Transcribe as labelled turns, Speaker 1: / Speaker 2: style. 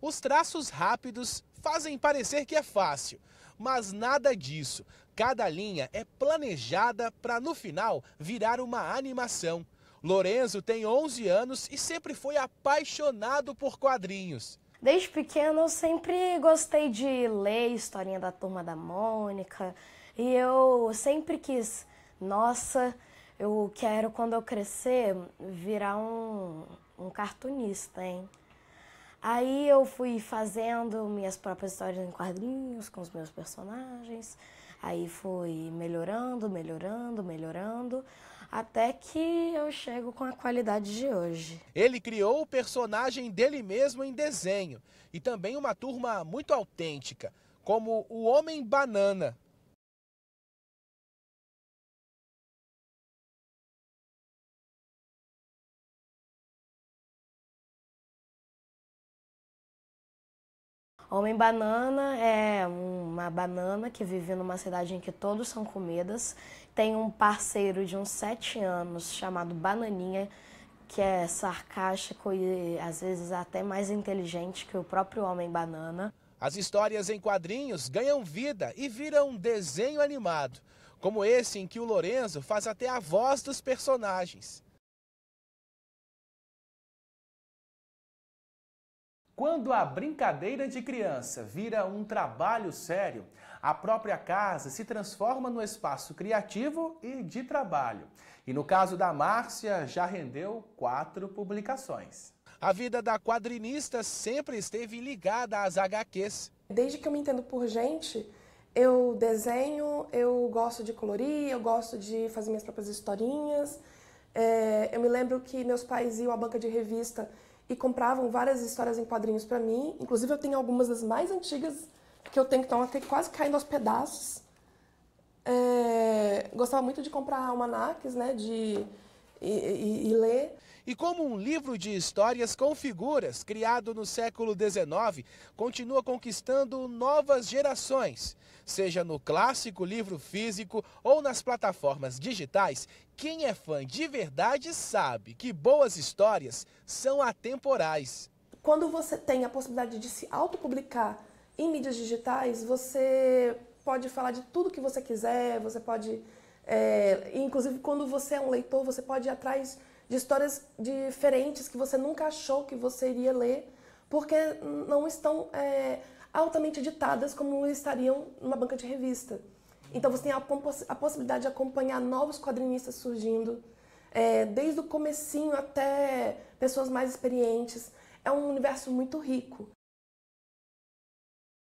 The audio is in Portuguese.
Speaker 1: Os traços rápidos fazem parecer que é fácil, mas nada disso. Cada linha é planejada para no final virar uma animação. Lorenzo tem 11 anos e sempre foi apaixonado por quadrinhos.
Speaker 2: Desde pequeno eu sempre gostei de ler historinha da turma da Mônica e eu sempre quis, nossa, eu quero quando eu crescer virar um, um cartunista, hein? Aí eu fui fazendo minhas próprias histórias em quadrinhos com os meus personagens. Aí fui melhorando, melhorando, melhorando, até que eu chego com a qualidade de hoje. Ele criou o personagem dele mesmo
Speaker 1: em desenho e também uma turma muito autêntica, como o Homem Banana,
Speaker 2: Homem Banana é uma banana que vive numa cidade em que todos são comidas. Tem um parceiro de uns sete anos chamado Bananinha, que é sarcástico e às vezes até mais inteligente que o próprio Homem Banana.
Speaker 1: As histórias em quadrinhos ganham vida e viram um desenho animado, como esse em que o Lorenzo faz até a voz dos personagens. Quando a brincadeira de criança vira um trabalho sério, a própria casa se transforma no espaço criativo e de trabalho. E no caso da Márcia, já rendeu quatro publicações. A vida da quadrinista sempre esteve ligada às HQs.
Speaker 3: Desde que eu me entendo por gente, eu desenho, eu gosto de colorir, eu gosto de fazer minhas próprias historinhas. É, eu me lembro que meus pais iam à banca de revista e compravam várias histórias em quadrinhos para mim. Inclusive, eu tenho algumas das mais antigas que eu tenho que estão até quase caindo aos pedaços. É, gostava muito de comprar almanacs, né? De e, e, e ler. E como um livro de histórias com figuras, criado
Speaker 1: no século XIX, continua conquistando novas gerações. Seja no clássico livro físico ou nas plataformas digitais, quem é fã de verdade sabe que boas histórias são atemporais. Quando você
Speaker 3: tem a possibilidade de se autopublicar em mídias digitais, você pode falar de tudo que você quiser, você pode é, inclusive, quando você é um leitor, você pode ir atrás de histórias diferentes que você nunca achou que você iria ler, porque não estão é, altamente editadas como estariam numa banca de revista. Então você tem a, a possibilidade de acompanhar novos quadrinistas surgindo, é, desde o comecinho até pessoas mais experientes. É um universo
Speaker 1: muito rico.